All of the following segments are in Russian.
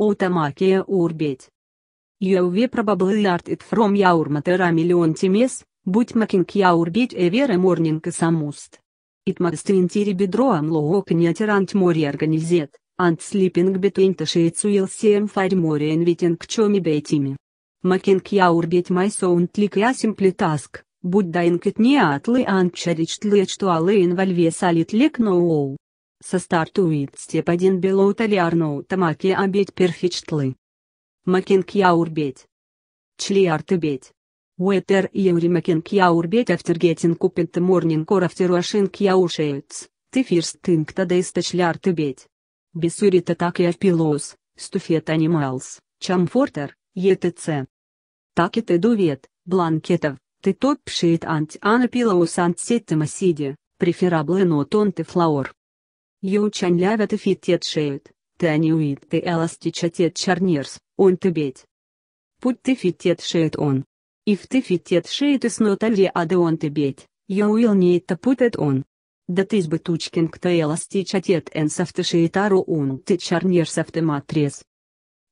Отамакия урбеть. Яуве probably arted from Яурматера миллион тимес, будь макинг Яурбеть эвера морнинг самуст. It must intiri bedroam looknyaterant mori organizet, and sleeping between the sheets will seem far more inviting chomi betimi. Making яурбеть my sound like a simple task, будь да инкет не атлы анчарич тлеч туалы инвальве салит лек ноу. Со sastartuit Степадин Белоуталиарноу Тамаки Абеть Перфичтлы. Макинг Яурбеть. беть. Уэтер и Еври Макинг Яурбеть Автергетин Купент Морнинг Орафтеруашинг Яушеец, Тефирстинг Тадейста Члиартыбеть. Бесурит Атаки Авпилоус, Стуфет Анималс, Чамфортер, ЕТЦ. Так и ты дувет, бланкетов, ты топшит ант анапилаус ант сеттема сиди, префераблы нотон ты флаур. Ее учанлявят и фитет шеют, ты они а уит ты эластичатет чарнирс, он ты беть. Путь ты фитет шеет он. И в ты фитет шеет а и сноталье ады он ты беть, я уил не это а путет он. Да ты бы тучкин кто эластичатет эн софтышеетару он ты чарнирс автоматрес.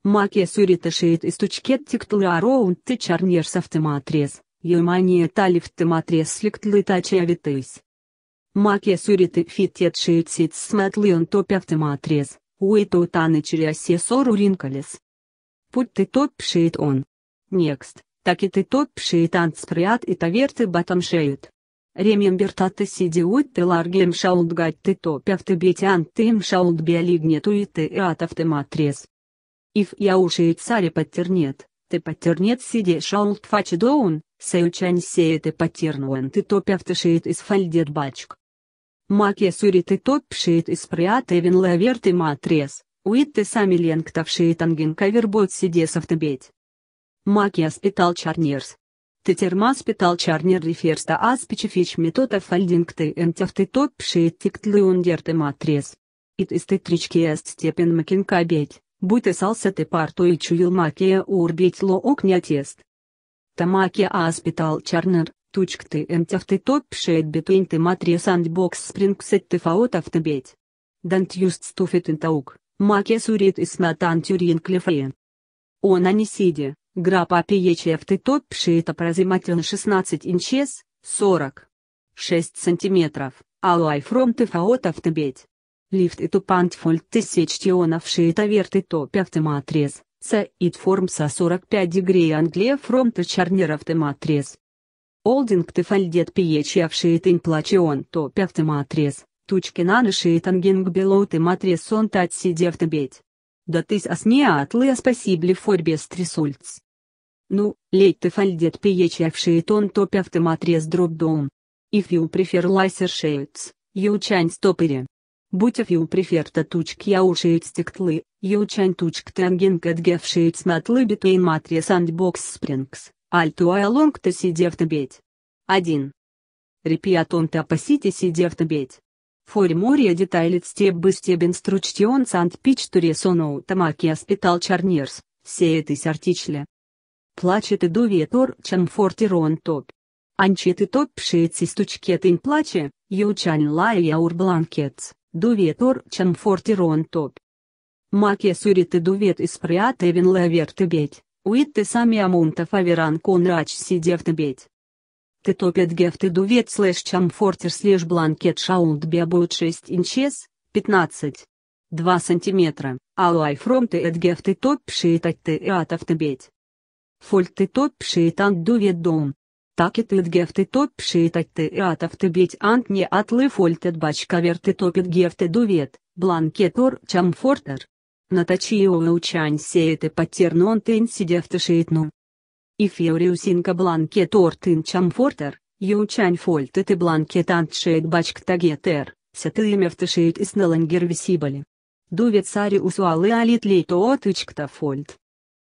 Маке сюрита шеет и стучкет тиктуляру он ты чарнирс автоматрес, юмания талифтыматрес сликтлы тачавитысь. Makie Surity Fitted Sheet Sits Smetly on Top Автоматрез, Without Anatory Assessor Wrinkles. Put the Top Sheet on. Next, Take the Top Sheet and Spread it over the Bottom Sheet. Remember that the CD with the large should get the top of the bit and the should be aligned to the at автоматрез. If you sheet sari patterned, the patterned CD should face down, so you can see the pattern when the top of the sheet is folded back. Макия топ топшиит и спрятевен лаверты матрес, уитты сами ленктовшиит ангинка вербот сидесов тыбеть. Макия спитал чарнирс. Тетерма спитал чарнир реферста а специфич метода фальдингты энтефты топшиит тиктлюндерты матрес. Ит исты трички эст степен макинка беть, будь сался ты парту и чуил макия урбить ло окня тест. Тамакия а спитал чарнир, Точкты МТФТ топ шейд бетуинт и матрис андбокс спрингсет тифаотов тибеть. Дант юст стуфит интаук, маке сурит и сматан тюрин клефеен. Он они сиди. грапа пиечефты топ шейта прозиматен 16 инчес, 40. 6 сантиметров, алай фром тифаотов тибеть. Лифт и тупант фольт тысяч тионов шиита верты топ автоматрис, са ит форм со 45 дегрей англия фром тачарнер автоматрис. Олдинг ты тефальдет пиечиавшиет инплачион то пяхты матрес, тучки нанышиет ангинг белоуты матрес он тать сидев беть. Да тыс асниатлы а спасибли форбес трисульц. Ну, лейт тефальдет пиечиавшиет он то пяхты матрес дробдом. If you префер лайсер шейтс, you чань стопери. Будь if префер prefer татучк я ушиет стектлы, you чань тучк тенгинг эдгевшиет смотлы битвей матрес андбокс спрингс. Альтуа Альтуайлонгта сидевтобеть. 1. Репиатонта опасите сидевтобеть. Форимория детайлит степ бы стебен стручтион сант пичтуре соноу тамаки аспитал чарнирс, Все это сартичле. Плачет и довиетор чамфортирон топ. Анчит и топ пшеет систучкет ин плаче, ючан лай яур бланкетс, довиетор чамфортирон топ. Маке сурит и дувет и спрят эвен лаверт и Уитте сами амунта фаверан конрач сидевты беть. Ты топят гефты дувет слэш чамфортер слэш бланкет шаунд бебуют 6 инчес, 15. 2 сантиметра, алуай фром ты эт гефты топ пшитать ты и атов ты беть. Фольт ты топ пшитан дувет дом. Так и ты гефты топ пшитать ты и атов ты беть ант не атлы фольт эт кавер ты топит гефты дувет, бланкет ор чамфортер. Натачио Лаучань сеет и потернон тен сидевтышеет ну. И феориусинка бланкет ортын чамфортер, Ючань фольт и бланкет антшеет бачк тагетер, сяты имя втышеет и сналангер висибали. Дувет сари усуалы алит лейто отычкта фольт.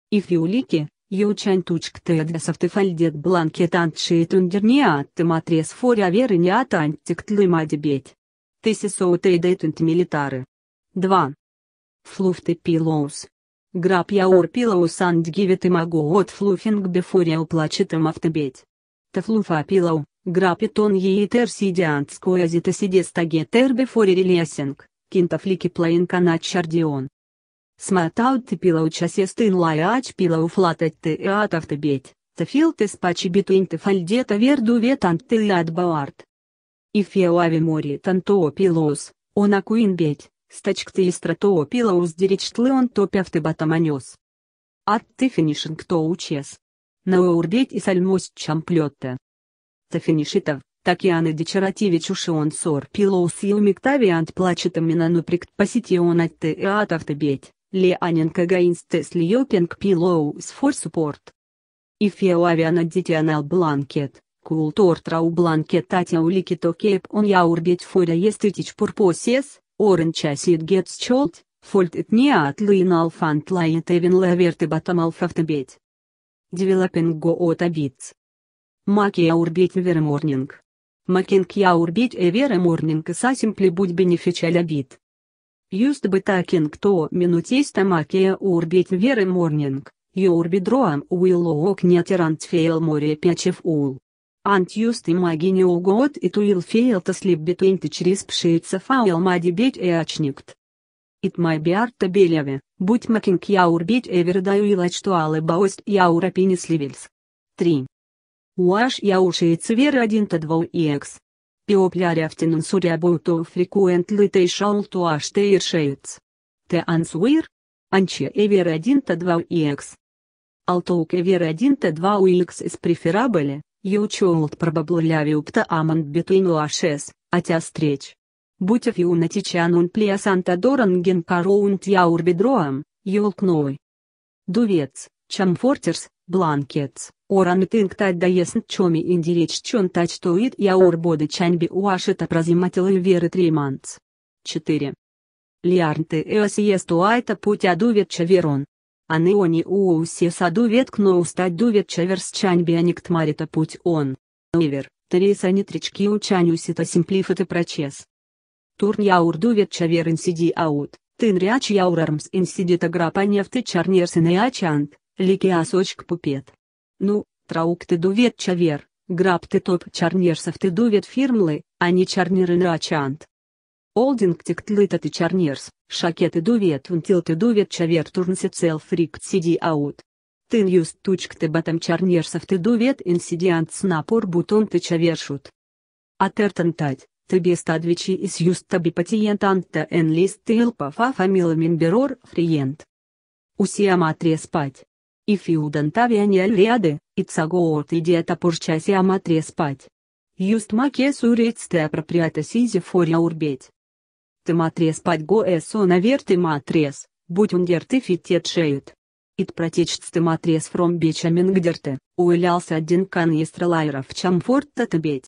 И фиулики, Ючань тучкта эдвесов ты фольдет бланкет антшеет ундерниат ты матрес форя веры не атантик тлыма дебеть. Тысясоу тейдейтунт милитары. 2. Fluffy pillows. Grab your pillows and give it a go at fluffing before you plunge them off the bed. The fluffa pillow, grab it on either side and squeeze it against the getter before releasing, kind of like playing an accordion. Smooth out the pillow chassis in large pillow flat at the out of the bed. The field is patchy between the folded verdu wet and the adboard. If you have more than two pillows, on a queen bed, Стачктыистра тоопила уздеречтлы он топявты батаманёс. Атты финишинг На Наоурдеть и сальмость чамплётта. Тафинишитов, Такианы дечаративич он сор пилоус юмиктавиант плачетом минану прикт он от ты и от автобеть, леаненко гаинсте слиопинг пилоус фор суппорт. Ифеуавиана дитианал бланкет, култор трау бланкет татя улики то кейп он я есть фора естытич пурпосес, Orange acid gets chilled, folded neatlinal fund light even vertebatomal alphabet. Developing goota bits. Makia urbit every morning. Making ya urbit every morning is a simply будь beneficial a bit. Used by taking to minutista makia urbit every morning, your bedroom will walk near and fail more patchef ul. Unused Imagine God it will fail to sleep between the crisp sheets of almighty bed eachnict. It may be art to believe, but making your bed ever day will at to all about your happiness levels. 3. Wash your sheets were 1 to 2 ex. People are often unsure about how frequently they shall to wash their sheets. The answer? Anche ever 1 to 2 ex. Although ever 1 to 2 ex is preferable, Jaučiuult probabuliaviupta amant bitinu așez, ateas treci. Butev iunaticean un pliasanta dorangen carount jaur bedroam, iulcnoi. Duvets, чем фортирс, бланкетс, оран тынктать даесн чоми индиреч чон тач тоит яур боды чаньби уашита прозимателы веры триманц. 4. Лиарнты эосиестуайта путя дувет чаверон они а они усе саду ветк но устать дувет чаверс чань бианик тмарита путь он. Ивер, тариса нитрички учань усита симплифата прочес. Турн яур дувет чавер инсиди аут, тын ряч яурармс инсидита грапа нефты чарнерсен и ачант, ликиасочк пупет. Ну, траук ты дувет чавер, граб ты топ чарнерсов ты дувет фирмлы, а не чарнеры рачант. Олдинг тлыта ты чарнерс, шакеты дувет унтилты дувет чавер чавертурнсы цел фрикт сиди аут. Тын юст тучк ты батам чарнерсов ты дувет инсидиант снапор бутон ты чавершут. Атертан тать, ты без тадвичи и юст таби патиент анта эн лист тыл пафа фамила минберор фриент. Усиам атре спать. И фиудан тавиане алиады, и цагоот идиата пурчаси аматре спать. Юст маке сурец ты апроприата сизи форя урбеть. Тыматрес падгоэс он авер тыматрес, будь он дерты фитет шеют. Ит протечт тыматрес фром бечамин гдерте, уэлялся один кан в чамфорта тыбеть.